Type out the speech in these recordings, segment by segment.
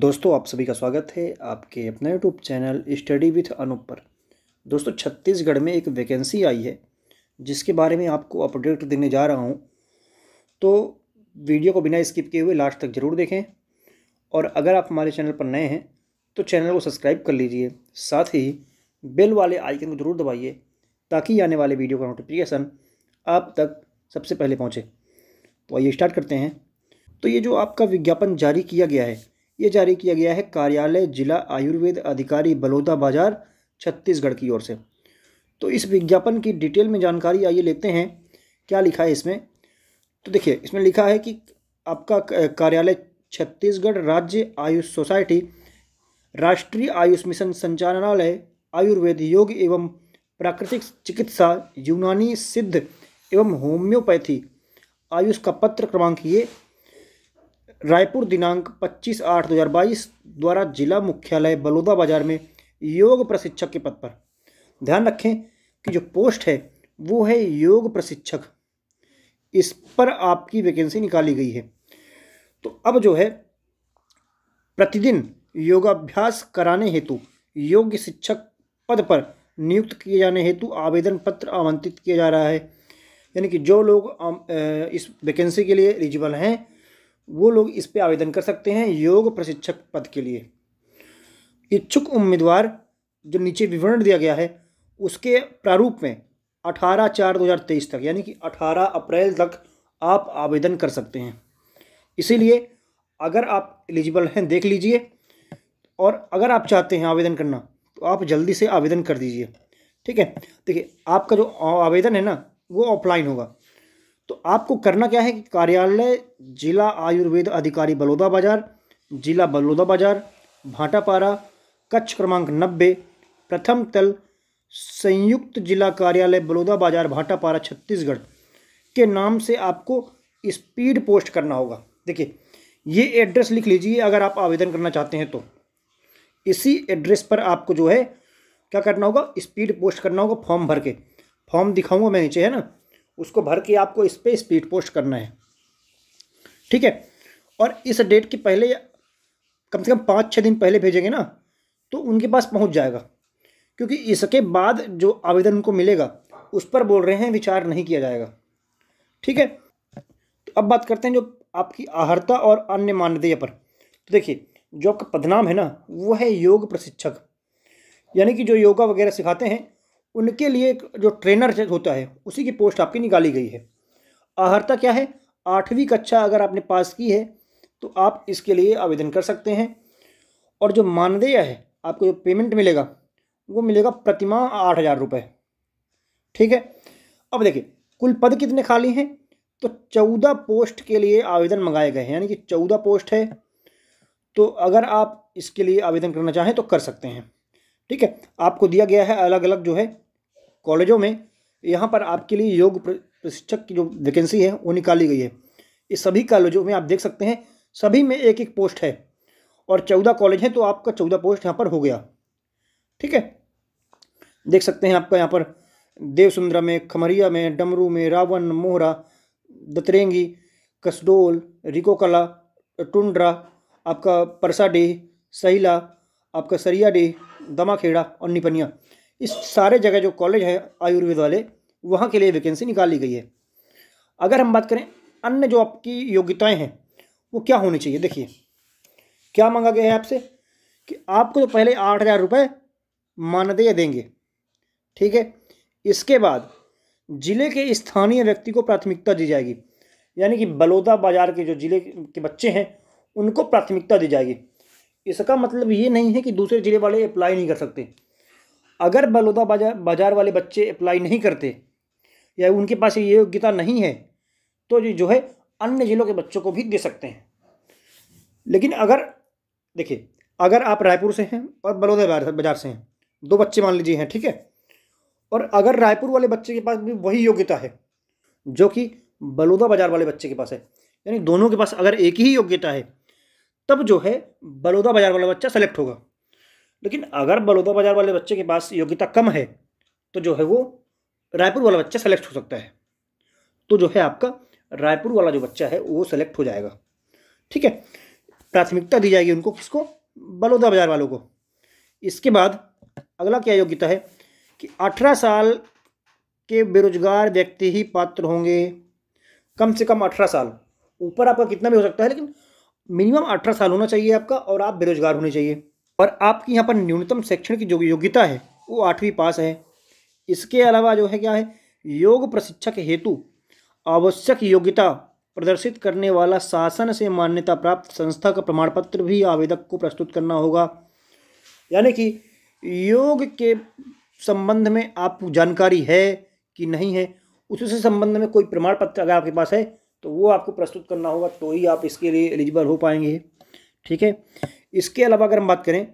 दोस्तों आप सभी का स्वागत है आपके अपने YouTube channel study with Anoop पर दोस्तों छत्तीसगढ़ में एक वैकेंसी आई है जिसके बारे में आपको अपडेट देने जा रहा हूँ तो वीडियो को बिना स्किप किए हुए लास्ट तक ज़रूर देखें और अगर आप हमारे चैनल पर नए हैं तो चैनल को सब्सक्राइब कर लीजिए साथ ही बेल वाले आइकन को ज़रूर दबाइए ताकि आने वाले वीडियो का नोटिफिकेशन आप तक सबसे पहले पहुँचे तो आइए स्टार्ट करते हैं तो ये जो आपका विज्ञापन जारी किया गया है ये जारी किया गया है कार्यालय जिला आयुर्वेद अधिकारी बलौदा बाजार छत्तीसगढ़ की ओर से तो इस विज्ञापन की डिटेल में जानकारी आइए लेते हैं क्या लिखा है इसमें तो देखिए इसमें लिखा है कि आपका कार्यालय छत्तीसगढ़ राज्य आयुष सोसाइटी राष्ट्रीय आयुष मिशन संचालनालय आयुर्वेद योग एवं प्राकृतिक चिकित्सा यूनानी सिद्ध एवं होम्योपैथी आयुष का पत्र क्रमांक ये रायपुर दिनांक 25 आठ 2022 द्वारा जिला मुख्यालय बलौदा बाजार में योग प्रशिक्षक के पद पर ध्यान रखें कि जो पोस्ट है वो है योग प्रशिक्षक इस पर आपकी वैकेंसी निकाली गई है तो अब जो है प्रतिदिन योगाभ्यास कराने हेतु योग्य शिक्षक पद पर नियुक्त किए जाने हेतु आवेदन पत्र आमंत्रित किया जा रहा है यानी कि जो लोग इस वैकेंसी के लिए एलिजिबल हैं वो लोग इस पर आवेदन कर सकते हैं योग प्रशिक्षक पद के लिए इच्छुक उम्मीदवार जो नीचे विवरण दिया गया है उसके प्रारूप में 18 चार 2023 तक यानी कि 18 अप्रैल तक आप आवेदन कर सकते हैं इसीलिए अगर आप एलिजिबल हैं देख लीजिए और अगर आप चाहते हैं आवेदन करना तो आप जल्दी से आवेदन कर दीजिए ठीक है देखिए आपका जो आवेदन है ना वो ऑफलाइन होगा तो आपको करना क्या है कि कार्यालय जिला आयुर्वेद अधिकारी बलौदा बाजार जिला बलौदा बाजार भाटापारा कच्छ क्रमांक नब्बे प्रथम तल संयुक्त जिला कार्यालय बलौदा बाजार भाटापारा छत्तीसगढ़ के नाम से आपको स्पीड पोस्ट करना होगा देखिए ये एड्रेस लिख लीजिए अगर आप आवेदन करना चाहते हैं तो इसी एड्रेस पर आपको जो है क्या करना होगा स्पीड पोस्ट करना होगा फॉर्म भर के फॉर्म दिखाऊंगा मैं नीचे है ना उसको भर के आपको इस पर स्पीड पोस्ट करना है ठीक है और इस डेट के पहले कम से कम पाँच छः दिन पहले भेजेंगे ना तो उनके पास पहुंच जाएगा क्योंकि इसके बाद जो आवेदन उनको मिलेगा उस पर बोल रहे हैं विचार नहीं किया जाएगा ठीक है तो अब बात करते हैं जो आपकी आहर्ता और अन्य मानदेय पर तो देखिए जो आपका पदनाम है ना वो है योग प्रशिक्षक यानी कि जो योगा वगैरह सिखाते हैं उनके लिए जो ट्रेनर होता है उसी की पोस्ट आपकी निकाली गई है आहर्ता क्या है आठवीं कक्षा अगर आपने पास की है तो आप इसके लिए आवेदन कर सकते हैं और जो मानदेय है आपको जो पेमेंट मिलेगा वो मिलेगा प्रतिमाह आठ हज़ार रुपये ठीक है अब देखिए कुल पद कितने खाली हैं तो चौदह पोस्ट के लिए आवेदन मंगाए गए हैं यानी कि चौदह पोस्ट है तो अगर आप इसके लिए आवेदन करना चाहें तो कर सकते हैं ठीक है आपको दिया गया है अलग अलग जो है कॉलेजों में यहाँ पर आपके लिए योग प्रशिक्षक की जो वैकेंसी है वो निकाली गई है ये सभी कॉलेजों में आप देख सकते हैं सभी में एक एक पोस्ट है और चौदह कॉलेज हैं तो आपका चौदह पोस्ट यहाँ पर हो गया ठीक है देख सकते हैं आपका यहाँ पर देवसुंदरा में खमरिया में डमरू में रावण मोहरा दतरेंगी कसडोल रिकोकला टुंड्रा आपका परसाडेह सहिला आपका डेह दमाखेड़ा और निपनिया इस सारे जगह जो कॉलेज हैं आयुर्वेद वाले वहाँ के लिए वैकेंसी निकाली गई है अगर हम बात करें अन्य जो आपकी योग्यताएं हैं वो क्या होनी चाहिए देखिए क्या मांगा गया है आपसे कि आपको तो पहले आठ हज़ार रुपये मानदेय देंगे ठीक है इसके बाद ज़िले के स्थानीय व्यक्ति को प्राथमिकता दी जाएगी यानी कि बलौदा बाजार के जो ज़िले के बच्चे हैं उनको प्राथमिकता दी जाएगी इसका मतलब ये नहीं है कि दूसरे ज़िले वाले अप्लाई नहीं कर सकते अगर बलौदा बाजार बाजार वाले बच्चे अप्लाई नहीं करते या उनके पास ये योग्यता नहीं है तो जो है अन्य ज़िलों के बच्चों को भी दे सकते हैं लेकिन अगर देखिए अगर आप रायपुर से हैं और बलौदा बाजार से हैं दो बच्चे मान लीजिए हैं ठीक है और अगर रायपुर वाले बच्चे के पास भी वही योग्यता है जो कि बलौदा बाजार वाले बच्चे के पास है यानी दोनों के पास अगर एक ही योग्यता है तब जो है बलौदा बाजार वाला बच्चा सेलेक्ट होगा लेकिन अगर बलौदा बाजार वाले बच्चे के पास योग्यता कम है तो जो है वो रायपुर वाला बच्चा सेलेक्ट हो सकता है तो जो है आपका रायपुर वाला जो बच्चा है वो सेलेक्ट हो जाएगा ठीक है प्राथमिकता दी जाएगी उनको किसको बलौदा बाजार वालों को इसके बाद अगला क्या योग्यता है कि अठारह साल के बेरोजगार व्यक्ति ही पात्र होंगे कम से कम अठारह साल ऊपर आपका कितना भी हो सकता है लेकिन मिनिमम अठारह साल होना चाहिए आपका और आप बेरोजगार होने चाहिए और आपकी यहाँ पर न्यूनतम शैक्षणिक जो योग्यता है वो आठवीं पास है इसके अलावा जो है क्या है योग प्रशिक्षक हेतु आवश्यक योग्यता प्रदर्शित करने वाला शासन से मान्यता प्राप्त संस्था का प्रमाण पत्र भी आवेदक को प्रस्तुत करना होगा यानी कि योग के संबंध में आप जानकारी है कि नहीं है उससे संबंध में कोई प्रमाण पत्र अगर आपके पास है तो वो आपको प्रस्तुत करना होगा तो ही आप इसके लिए एलिजिबल हो पाएंगे ठीक है इसके अलावा अगर हम बात करें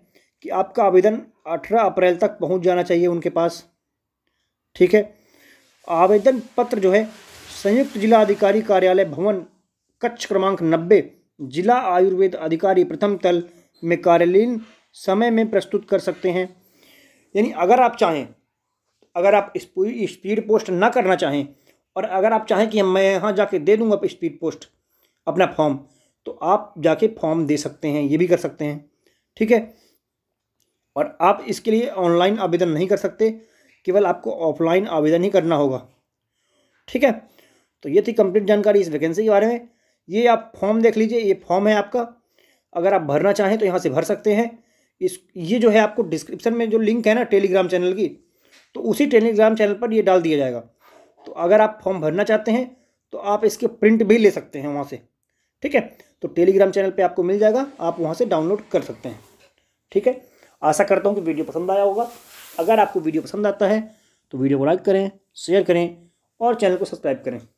कि आपका आवेदन 18 अप्रैल तक पहुंच जाना चाहिए उनके पास ठीक है आवेदन पत्र जो है संयुक्त जिला अधिकारी कार्यालय भवन कच्छ क्रमांक नब्बे जिला आयुर्वेद अधिकारी प्रथम तल में कार्यालयीन समय में प्रस्तुत कर सकते हैं यानी अगर आप चाहें अगर आप स्पीड पोस्ट ना करना चाहें और अगर आप चाहें कि मैं यहाँ जाके दे दूँगा स्पीड पोस्ट अपना फॉर्म तो आप जाके फॉर्म दे सकते हैं ये भी कर सकते हैं ठीक है और आप इसके लिए ऑनलाइन आवेदन नहीं कर सकते केवल आपको ऑफलाइन आवेदन ही करना होगा ठीक है तो ये थी कंप्लीट जानकारी इस वैकेंसी के बारे में ये आप फॉर्म देख लीजिए ये फॉर्म है आपका अगर आप भरना चाहें तो यहाँ से भर सकते हैं इस ये जो है आपको डिस्क्रिप्शन में जो लिंक है ना टेलीग्राम चैनल की तो उसी टेलीग्राम चैनल पर ये डाल दिया जाएगा तो अगर आप फॉर्म भरना चाहते हैं तो आप इसके प्रिंट भी ले सकते हैं वहाँ से ठीक है तो टेलीग्राम चैनल पे आपको मिल जाएगा आप वहाँ से डाउनलोड कर सकते हैं ठीक है आशा करता हूँ कि वीडियो पसंद आया होगा अगर आपको वीडियो पसंद आता है तो वीडियो को लाइक करें शेयर करें और चैनल को सब्सक्राइब करें